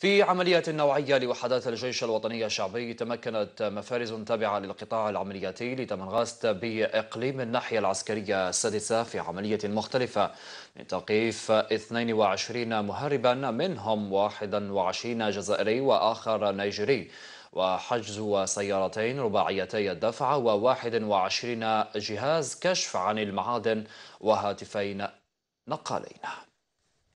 في عملية نوعية لوحدات الجيش الوطني الشعبي تمكنت مفارز تابعة للقطاع العملياتي لتمنغاست بإقليم الناحية العسكرية السادسة في عملية مختلفة من توقيف 22 مهربا منهم 21 جزائري وآخر نيجيري وحجز سيارتين رباعيتي الدفع و 21 جهاز كشف عن المعادن وهاتفين نقالين